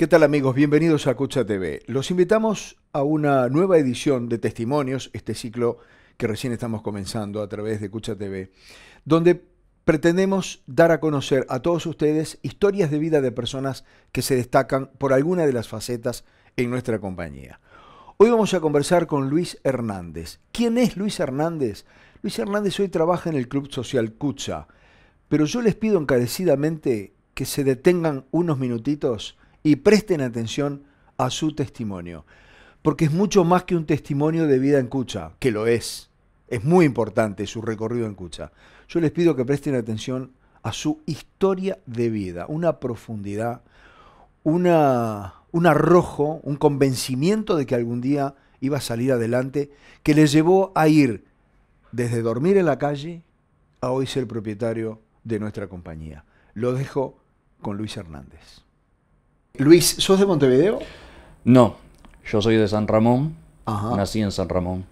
¿Qué tal amigos? Bienvenidos a Cucha TV. Los invitamos a una nueva edición de Testimonios, este ciclo que recién estamos comenzando a través de Cucha TV, donde pretendemos dar a conocer a todos ustedes historias de vida de personas que se destacan por alguna de las facetas en nuestra compañía. Hoy vamos a conversar con Luis Hernández. ¿Quién es Luis Hernández? Luis Hernández hoy trabaja en el Club Social Cucha, pero yo les pido encarecidamente que se detengan unos minutitos y presten atención a su testimonio, porque es mucho más que un testimonio de vida en Cucha, que lo es. Es muy importante su recorrido en Cucha. Yo les pido que presten atención a su historia de vida, una profundidad, un arrojo, un convencimiento de que algún día iba a salir adelante, que le llevó a ir desde dormir en la calle a hoy ser propietario de nuestra compañía. Lo dejo con Luis Hernández. Luis, ¿sos de Montevideo? No, yo soy de San Ramón, nací en San Ramón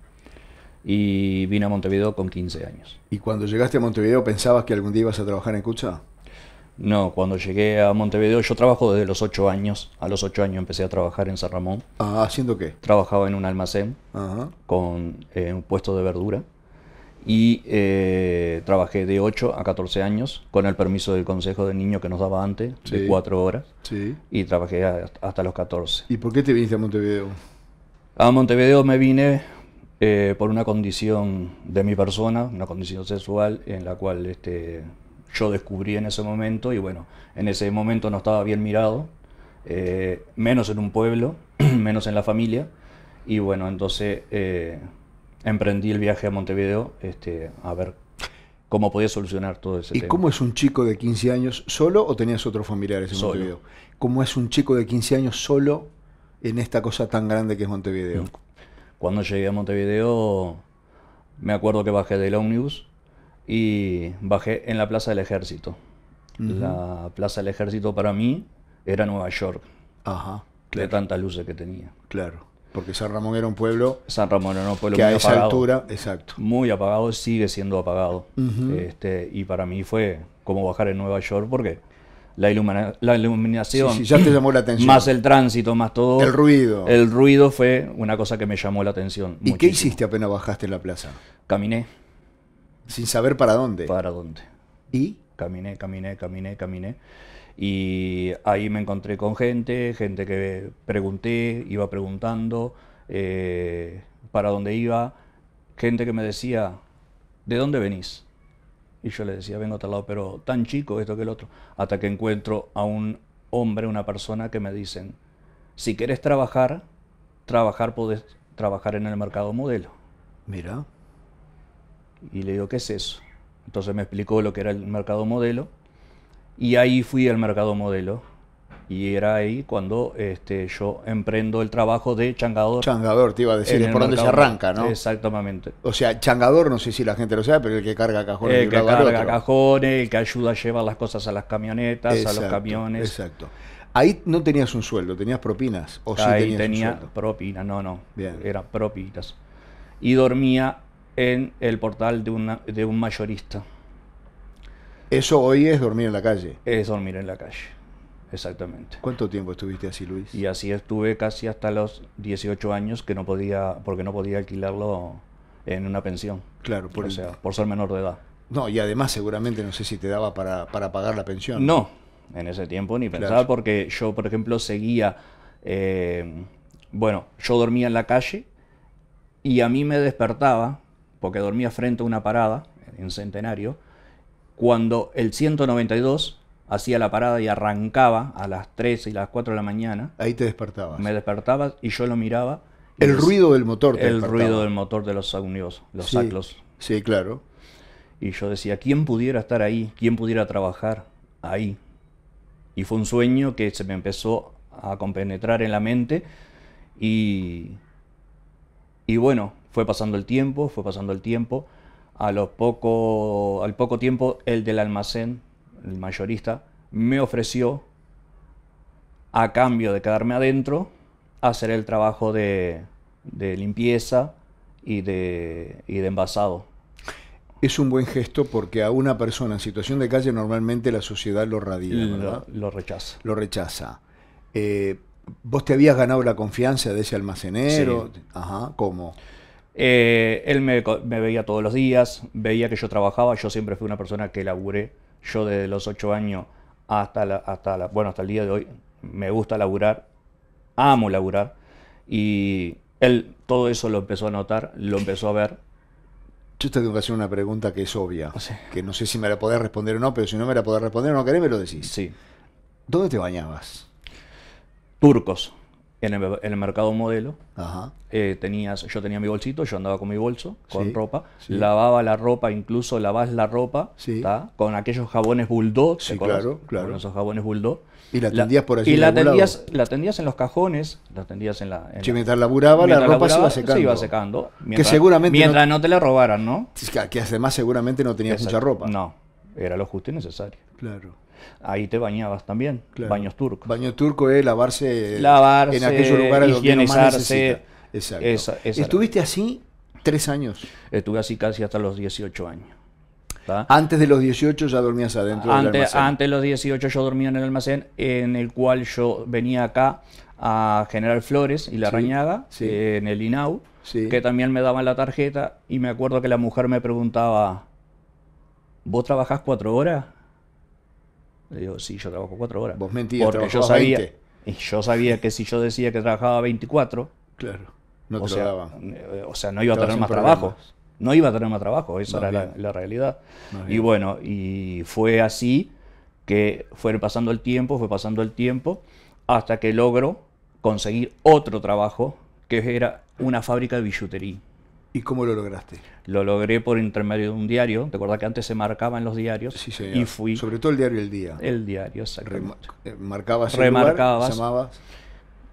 y vine a Montevideo con 15 años. ¿Y cuando llegaste a Montevideo pensabas que algún día ibas a trabajar en Cucha? No, cuando llegué a Montevideo, yo trabajo desde los 8 años. A los 8 años empecé a trabajar en San Ramón. Ah, ¿haciendo qué? Trabajaba en un almacén con eh, un puesto de verdura y eh, trabajé de 8 a 14 años con el permiso del consejo de niño que nos daba antes, de 4 horas. Y trabajé hasta los 14. ¿Y por qué te viniste a Montevideo? A Montevideo me vine eh, por una condición de mi persona, una condición sexual en la cual este, yo descubrí en ese momento y bueno, en ese momento no estaba bien mirado, eh, menos en un pueblo, menos en la familia. Y bueno, entonces emprendí el viaje a Montevideo este, a ver cómo podía solucionar todo ese ¿Y cómo es un chico de 15 años solo o tenías otros familiares en Montevideo? ¿Cómo es un chico de 15 años solo en esta cosa tan grande que es Montevideo? Mm. Cuando llegué a Montevideo, me acuerdo que bajé del ómnibus y bajé en la Plaza del Ejército. La Plaza del Ejército para mí era Nueva York. Ajá. De tantas luces que tenía. Claro porque San Ramón era un pueblo. San Ramón era un pueblo que muy a esa apagado, altura, exacto. Muy apagado, sigue siendo apagado. este, y para mí fue como bajar en Nueva York porque la, la iluminación. Sí, ya te llamó la atención. Más el tránsito, más todo. El ruido. El ruido fue una cosa que me llamó la atención. ¿Y qué hiciste apenas bajaste en la plaza? Caminé. Sin saber para dónde. Para dónde. ¿Y? Caminé, caminé, caminé, caminé. Y ahí me encontré con gente, gente que pregunté, iba preguntando eh, para dónde iba, gente que me decía, ¿de dónde venís? Y yo le decía, vengo a otro lado, pero tan chico esto que el otro, hasta que encuentro a un hombre, una persona que me dicen, si quieres trabajar, trabajar podés trabajar en el mercado modelo. Mira. Y le digo, ¿qué es eso? Entonces me explicó lo que era el mercado modelo y ahí fui al mercado modelo. Y era ahí cuando este, yo emprendo el trabajo de changador. Changador, te iba a decir, es por donde se arranca, ¿no? Exactamente. O sea, changador, no sé si la gente lo sabe, pero el que carga cajones. El, que carga cajones, el que ayuda a llevar las cosas a las camionetas, a los camiones. Exacto. Ahí no tenías un sueldo, tenías propinas. ¿o sí tenías tenía propinas, no, no. Bien. Era propinas. Y dormía en el portal de, de un mayorista. Eso hoy es dormir en la calle. Es dormir en la calle, exactamente. ¿Cuánto tiempo estuviste así, Luis? Y así estuve casi hasta los 18 años que no podía, porque no podía alquilarlo en una pensión. Claro, por, o sea, por ser menor de edad. No, y además seguramente no sé si te daba para, pagar la pensión. No, en ese tiempo ni pensaba porque yo, por ejemplo, seguía, eh, bueno, yo dormía en la calle y a mí me despertaba, porque dormía frente a una parada en Centenario, cuando el 192 hacía la parada y arrancaba a las 3 y las 4 de la mañana. Ahí te despertabas. Me despertabas y yo lo miraba. El ruido del motor. Te el ruido del motor de los saunios, los saclos. Sí, claro. Y yo decía, ¿quién pudiera estar ahí? ¿Quién pudiera trabajar ahí? Y fue un sueño que se me empezó a compenetrar en la mente y bueno, fue pasando el tiempo, fue pasando el tiempo a los poco, al poco tiempo, el del almacén, el mayorista, me ofreció, a cambio de quedarme adentro, hacer el trabajo de, limpieza y de, envasado. Es un buen gesto porque a una persona en situación de calle normalmente la sociedad lo radia, Lo, rechaza. Lo rechaza. Eh, ¿Vos te habías ganado la confianza de ese almacenero? Ajá, ¿cómo? Eh, él me, veía todos los días, veía que yo trabajaba, yo siempre fui una persona que laburé, yo desde los 8 años hasta, hasta, bueno, hasta el día de hoy me gusta laburar, amo laburar, y él todo eso lo empezó a notar, lo empezó a ver. Yo te tengo que hacer una pregunta que es obvia, ah, que no sé si me la podés responder o no, pero si no me la podés responder o no querés, me lo decís. Sí. ¿Dónde te bañabas? Turcos en el, mercado modelo, eh, tenías, yo tenía mi bolsito, yo andaba con mi bolso, con ropa, lavaba la ropa, incluso lavas la ropa, con aquellos jabones bulldog, claro, claro. con esos jabones bulldog. Y la tendías por allí. Y la tendías, la tendías en los cajones, la tendías en la. En la mientras laburaba, la ropa se iba secando. Se iba secando. Mientras, seguramente mientras no, te la robaran, ¿no? Que además seguramente no tenías mucha ropa. No, era lo justo y necesario. Claro ahí te bañabas también, baños turcos. Baño turco es lavarse, en aquellos lugares donde ¿Estuviste así tres años? Estuve así casi hasta los 18 años. Antes de los 18 ya dormías adentro antes, del almacén. Antes de los 18 yo dormía en el almacén en el cual yo venía acá a General Flores y La Rañaga, en el INAU, que también me daban la tarjeta y me acuerdo que la mujer me preguntaba, ¿vos trabajás cuatro horas? Le digo, sí, yo trabajo cuatro horas. Vos mentías, porque yo sabía, yo sabía que si yo decía que trabajaba 24, claro, no eh, o, sea, no iba a tener más trabajo. No iba a tener más trabajo, esa era la, realidad. y bueno, y fue así que fue pasando el tiempo, fue pasando el tiempo, hasta que logro conseguir otro trabajo, que era una fábrica de billutería. ¿Y cómo lo lograste? Lo logré por intermedio de un diario. ¿Te acordás que antes se marcaba en los diarios? Sí, señor. Y fui. Sobre todo el diario El Día. El diario, exactamente. Remarcaba. Eh, marcabas.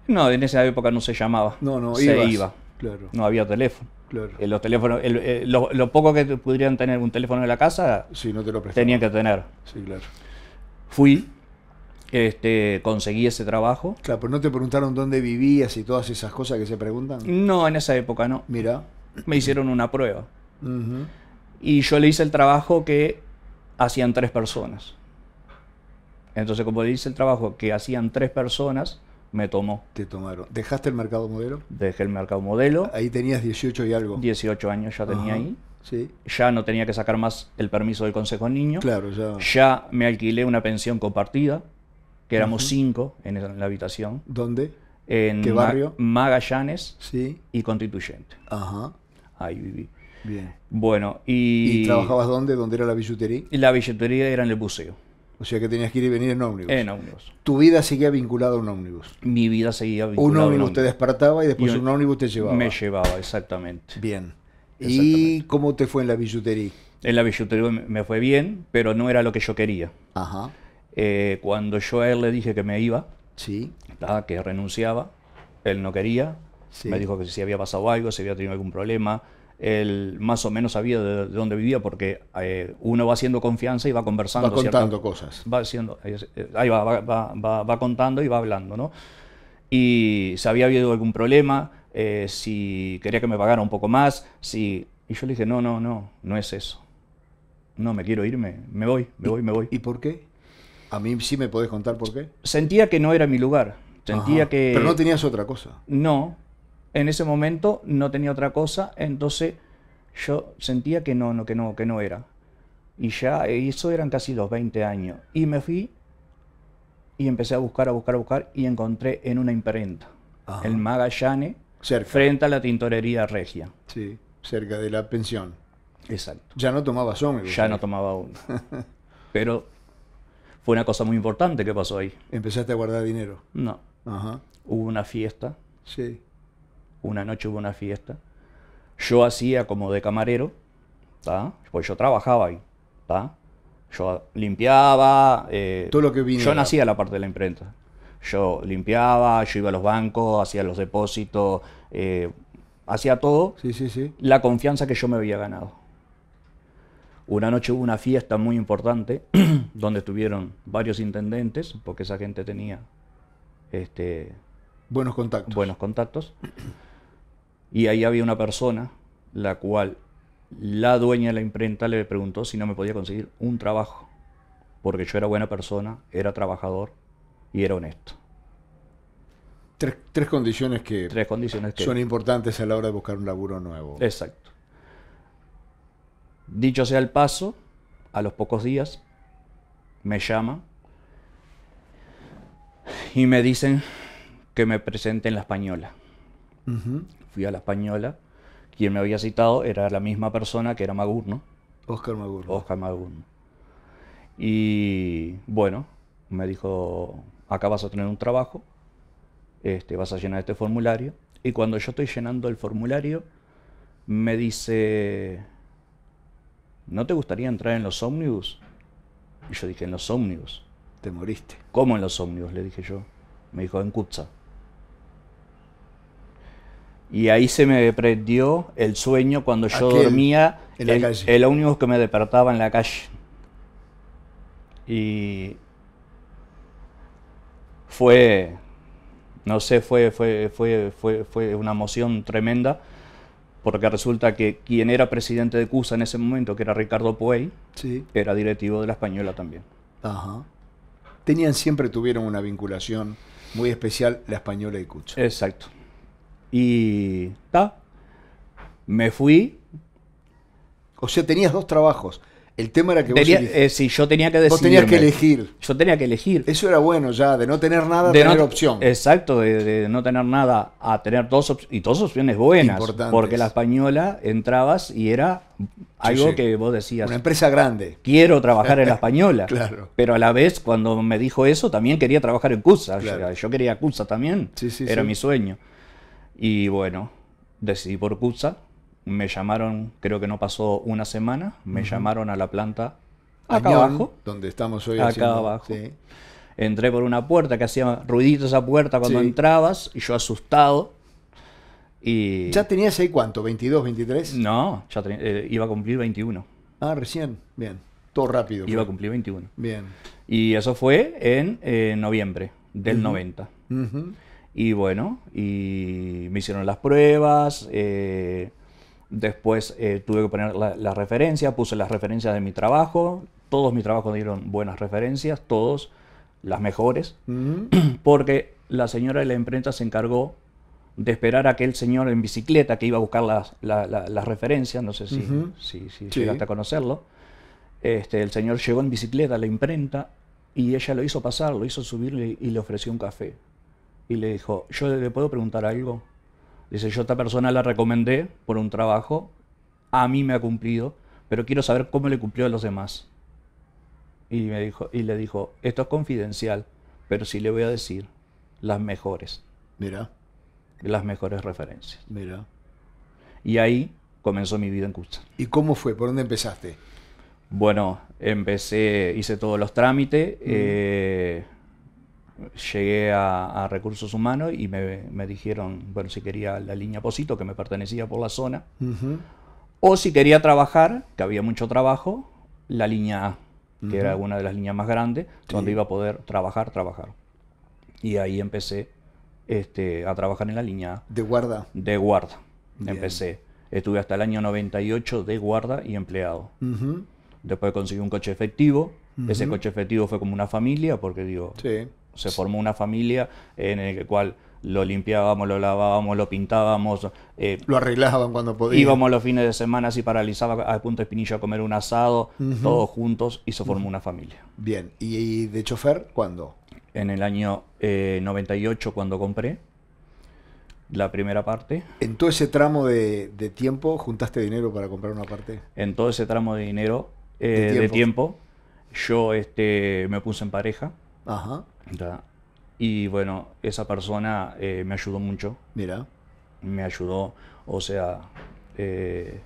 No, en esa época no se llamaba. No, no, se iba. Claro. No había teléfono. Claro. Eh, los teléfonos, eh, lo, poco que pudieran tener un teléfono en la casa, sí, no te lo tenían que tener. Sí, claro. Fui, este, conseguí ese trabajo. Claro, pero no te preguntaron dónde vivías y todas esas cosas que se preguntan. No, en esa época no. Mira me hicieron una prueba. Y yo le hice el trabajo que hacían tres personas. Entonces, como le hice el trabajo que hacían tres personas, me tomó. Te tomaron. ¿Dejaste el mercado modelo? Dejé el mercado modelo. Ahí tenías 18 y algo. 18 años ya tenía ahí. Sí. Ya no tenía que sacar más el permiso del Consejo Niño. Claro, ya. Ya me alquilé una pensión compartida, que éramos cinco en, la habitación. ¿Dónde? En ¿Qué barrio? Magallanes sí. y Constituyente. Ajá ahí viví. Bien. Bueno, y... trabajabas dónde? ¿Dónde era la billutería? la billutería era en el buceo. O sea que tenías que ir y venir en ómnibus. En ómnibus. ¿Tu vida seguía vinculada a un ómnibus? Mi vida seguía vinculada un a un ómnibus. te despertaba y después un ómnibus te llevaba. Me llevaba, exactamente. Bien. ¿Y cómo te fue en la billutería? En la billutería me fue bien, pero no era lo que yo quería. Ajá. Eh, cuando yo a él le dije que me iba, sí. que renunciaba, él no quería. Me dijo que si había pasado algo, si había tenido algún problema, él más o menos sabía de, dónde vivía porque eh, uno va haciendo confianza y va conversando. Va contando cosas. Va, haciendo, eh, va, contando y va hablando, ¿no? Y si había habido algún problema, eh, si quería que me pagara un poco más, si... Y yo le dije, no, no, no, no es eso. No, me quiero irme, me voy, me voy, me voy. ¿Y por qué? A mí sí me podés contar por qué. Sentía que no era mi lugar. Sentía que... Pero no tenías otra cosa. No, en ese momento no tenía otra cosa, entonces yo sentía que no, que no, que no era. Y ya, eh, eso eran casi los 20 años. Y me fui y empecé a buscar, a buscar, a buscar y encontré en una imprenta, el Magallanes, frente a la tintorería regia. Sí, cerca de la pensión. Exacto. Ya no tomaba zombie. Ya no tomaba uno. Pero fue una cosa muy importante que pasó ahí. ¿Empezaste a guardar dinero? No. Ajá. Hubo una fiesta. Sí. Una noche hubo una fiesta. Yo hacía como de camarero, porque pues yo trabajaba ahí. Yo limpiaba. Eh, todo lo que Yo nacía la parte de la imprenta. Yo limpiaba, yo iba a los bancos, hacía los depósitos, eh, hacía todo. Sí, sí, sí. La confianza que yo me había ganado. Una noche hubo una fiesta muy importante donde estuvieron varios intendentes, porque esa gente tenía este, buenos contactos. Buenos contactos. Y ahí había una persona, la cual la dueña de la imprenta le preguntó si no me podía conseguir un trabajo, porque yo era buena persona, era trabajador y era honesto. Tres, condiciones que, son importantes a la hora de buscar un laburo nuevo. Exacto. Dicho sea el paso, a los pocos días me llama y me dicen que me presente en la española fui a La Española, quien me había citado era la misma persona que era Magurno. Oscar Magurno. Oscar Magurno. Y bueno, me dijo, acá vas a tener un trabajo, este, vas a llenar este formulario. Y cuando yo estoy llenando el formulario, me dice, ¿no te gustaría entrar en los ómnibus? Y yo dije, ¿en los ómnibus? Te moriste. ¿Cómo en los ómnibus? Le dije yo. Me dijo, en Kutza. Y ahí se me prendió el sueño cuando yo dormía. el, único que me despertaba en la calle. Y fue, no sé, fue, fue, fue, una emoción tremenda, porque resulta que quien era presidente de CUSA en ese momento, que era Ricardo Puey, era directivo de la Española también. Tenían siempre, tuvieron una vinculación muy especial la Española y CUSA. Exacto. Y ta, me fui. O sea, tenías dos trabajos. El tema era que si eh, yo tenía que decidir. Vos tenías que elegir. Yo tenía que elegir. Eso era bueno ya, de no tener nada, de tener opción. Exacto, de, no tener nada a tener dos opciones. Y dos opciones buenas. Porque la española entrabas y era algo que vos decías. Una empresa grande. Quiero trabajar en la española. claro. Pero a la vez, cuando me dijo eso, también quería trabajar en CUSA. Yo, yo, quería CUSA también. era mi sueño. Y bueno, decidí por Cutsa. Me llamaron, creo que no pasó una semana, me llamaron a la planta acá abajo. Donde estamos hoy. Acá abajo. Entré por una puerta que hacía ruidito esa puerta cuando entrabas y yo asustado. Y ¿Ya tenías ahí cuánto? ¿22, 23? No, ya eh, iba a cumplir 21. Ah, recién. Bien. Todo rápido. Iba a cumplir 21. Bien. Y eso fue en eh, noviembre del 90. Y bueno, y me hicieron las pruebas, eh, después eh, tuve que poner la, referencia, puse las referencias de mi trabajo, todos mis trabajos dieron buenas referencias, todos las mejores, mm. porque la señora de la imprenta se encargó de esperar a aquel señor en bicicleta que iba a buscar las, referencias, no sé si, llegaste a conocerlo. Este, el señor llegó en bicicleta a la imprenta y ella lo hizo pasar, lo hizo subir y le ofreció un café y le dijo, yo le puedo preguntar algo. Dice, yo a esta persona la recomendé por un trabajo, a mí me ha cumplido, pero quiero saber cómo le cumplió a los demás. Y, me dijo, y le dijo, esto es confidencial, pero sí le voy a decir las mejores. Mira. Las mejores referencias. Mira. Y ahí comenzó mi vida en Cucha. ¿Y cómo fue? ¿Por dónde empezaste? Bueno, empecé, hice todos los trámites. Mm. Eh, llegué a, recursos humanos y me, dijeron, bueno, si quería la línea Posito, que me pertenecía por la zona, o si quería trabajar, que había mucho trabajo, la línea A, que era una de las líneas más grandes, donde iba a poder trabajar, trabajar. Y ahí empecé este, a trabajar en la línea A. ¿De guarda? De guarda. Empecé. Estuve hasta el año 98 de guarda y empleado. Después conseguí un coche efectivo. Ese coche efectivo fue como una familia, porque digo, sí se formó una familia en la cual lo limpiábamos, lo lavábamos, lo pintábamos. Eh, lo arreglaban cuando podíamos, Íbamos los fines de semana así paralizaba a Punto espinilla a comer un asado, todos juntos, y se formó una familia. Bien, ¿y de chofer cuándo? En el año 98 eh, cuando compré la primera parte. ¿En todo ese tramo de, tiempo juntaste dinero para comprar una parte? En todo ese tramo de dinero, de, eh, tiempo. yo este, me puse en pareja. Ajá. Y bueno, esa persona eh, me ayudó mucho. Mira. Me ayudó, o sea, eh,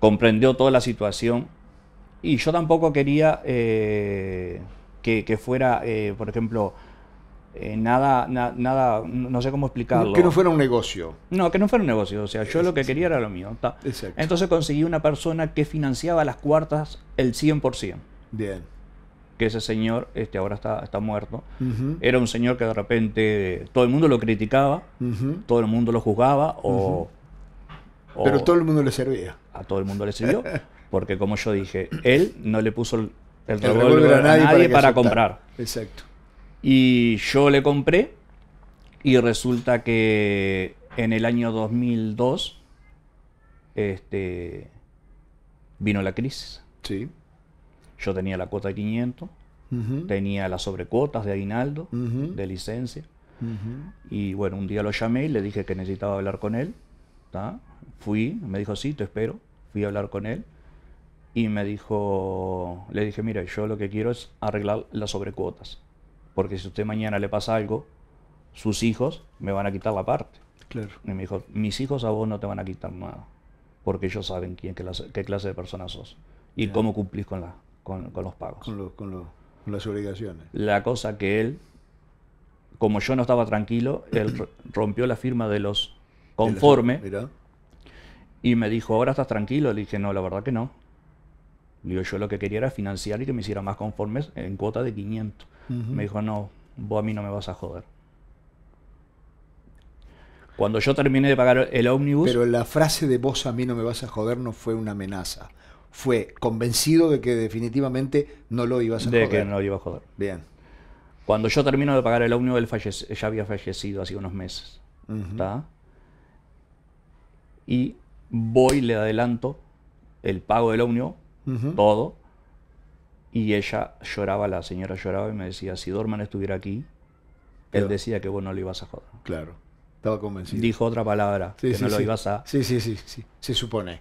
comprendió toda la situación. Y yo tampoco quería eh, que, fuera, por ejemplo, nada, nada, no sé cómo explicarlo. Que no fuera un negocio. No, que no fuera un negocio. O sea, yo lo que quería era lo mío. Entonces conseguí una persona que financiaba las cuartas el 100%. Bien ese señor, este ahora está, está muerto, era un señor que de repente todo el mundo lo criticaba, todo el mundo lo juzgaba Pero todo el mundo le servía. A todo el mundo le sirvió, porque como yo dije, él no le puso el, el, a nadie, para, comprar. Exacto. Y yo le compré y resulta que en el año 2002 este, vino la crisis. Sí. Yo tenía la cuota de 500, tenía las sobrecuotas de aguinaldo, de licencia. Y bueno, un día lo llamé y le dije que necesitaba hablar con él. Fui, me dijo, sí, te espero. Fui a hablar con él y me dijo, le dije, mira, yo lo que quiero es arreglar las sobrecuotas. Porque si usted mañana le pasa algo, sus hijos me van a quitar la parte. Y me dijo, mis hijos a vos no te van a quitar nada, porque ellos saben quién, qué, clase, de persona sos y cómo cumplís con, la, con, los pagos. Con, con, las obligaciones. La cosa que él, como yo no estaba tranquilo, él rompió la firma de los conforme y me dijo, ¿ahora estás tranquilo? Le dije, no, la verdad que no. yo lo que quería era financiar y que me hiciera más conformes en cuota de 500. Me dijo, no, vos a mí no me vas a joder. Cuando yo terminé de pagar el ómnibus... Pero la frase de vos a mí no me vas a joder no fue una amenaza, fue convencido de que definitivamente no lo ibas a joder. De que no lo iba a joder. Bien. Cuando yo termino de pagar el unión él ya había fallecido hace unos meses. está Y voy, le adelanto el pago del ómnibus, todo. Y ella lloraba, la señora lloraba y me decía, si Dorman estuviera aquí, él decía que vos no lo ibas a joder. Claro, estaba convencido. Dijo otra palabra, que no lo ibas a... Sí, sí, sí, sí, se supone.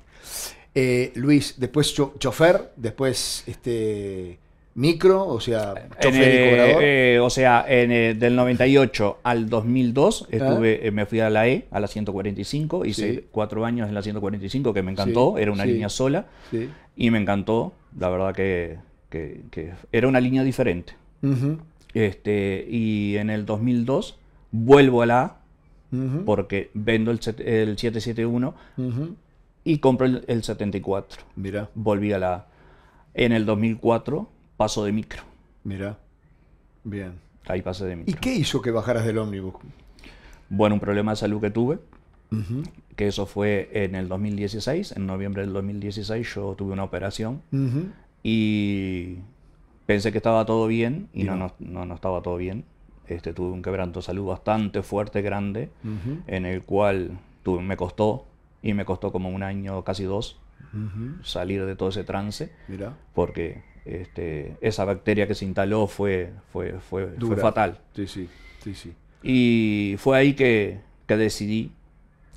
Eh, Luis, después chofer, después este micro, o sea, chofer y eh, cobrador. Eh, o sea, del 98 al 2002 ah. me fui a la E, a la 145, hice cuatro años en la 145, que me encantó, era una línea sola, y me encantó, la verdad que, era una línea diferente. Este, y en el 2002 vuelvo a la A, porque vendo el, 771 y compré el, 74. Mira. Volví a la En el 2004 paso de micro. Mira. Bien. Ahí pasé de micro. ¿Y qué hizo que bajaras del ómnibus? Bueno, un problema de salud que tuve. Que eso fue en el 2016. En noviembre del 2016 yo tuve una operación. Y pensé que estaba todo bien. Y no no, estaba todo bien. Este, tuve un quebranto de salud bastante fuerte, grande. En el cual tuve, me costó y me costó como un año, casi dos, salir de todo ese trance. Mira. Porque este, esa bacteria que se instaló fue, fue, fue, fue fatal. Sí, sí, sí, sí. Y fue ahí que, decidí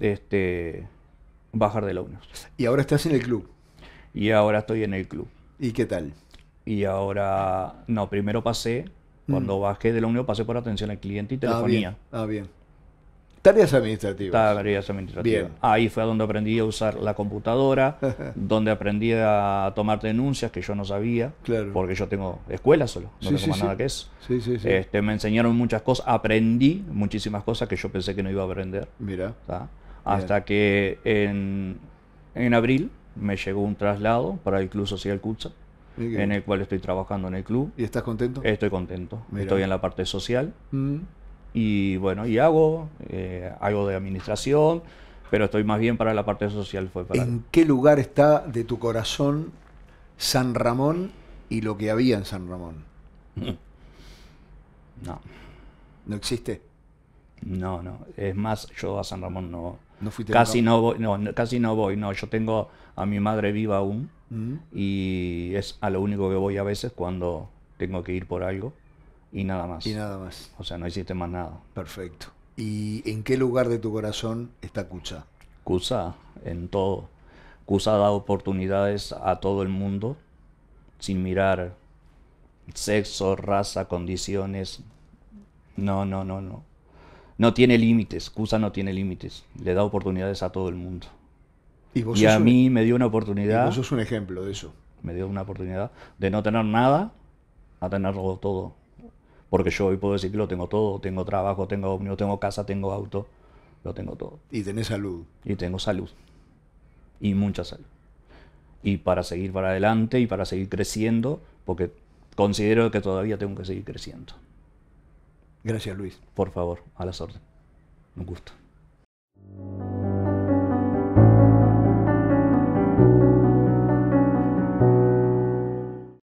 este, bajar de la ¿Y ahora estás en el club? Y ahora estoy en el club. ¿Y qué tal? Y ahora, no, primero pasé, cuando mm. bajé de la Unión pasé por atención al cliente y ah, telefonía. Ah, bien. Tareas administrativas. Tareas administrativas. Ahí fue donde aprendí a usar la computadora, donde aprendí a tomar denuncias que yo no sabía, claro. porque yo tengo escuela solo, no tengo nada que eso. este, me enseñaron muchas cosas, aprendí muchísimas cosas que yo pensé que no iba a aprender. Mira. Hasta que en, abril me llegó un traslado para el Club Social Kutza, en el cual estoy trabajando en el club. ¿Y estás contento? Estoy contento. Estoy en la parte social. Mm. Y bueno, y hago, hago eh, de administración, pero estoy más bien para la parte social. Fue para ¿En qué lugar está de tu corazón San Ramón y lo que había en San Ramón? No. ¿No existe? No, no. Es más, yo a San Ramón no. ¿No casi no no, casi no voy. No, yo tengo a mi madre viva aún mm. y es a lo único que voy a veces cuando tengo que ir por algo y nada más. Y nada más. O sea, no hiciste más nada. Perfecto. ¿Y en qué lugar de tu corazón está Cusa? Cusa, en todo. Cusa da oportunidades a todo el mundo, sin mirar sexo, raza, condiciones. No, no, no, no. No tiene límites, Cusa no tiene límites. Le da oportunidades a todo el mundo. Y, a mí me dio una oportunidad. eso vos sos un ejemplo de eso. Me dio una oportunidad de no tener nada a tenerlo todo porque yo hoy puedo decir que lo tengo todo, tengo trabajo, tengo tengo casa, tengo auto, lo tengo todo. Y tenés salud. Y tengo salud. Y mucha salud. Y para seguir para adelante y para seguir creciendo, porque considero que todavía tengo que seguir creciendo. Gracias Luis. Por favor, a la órdenes. Un gusto.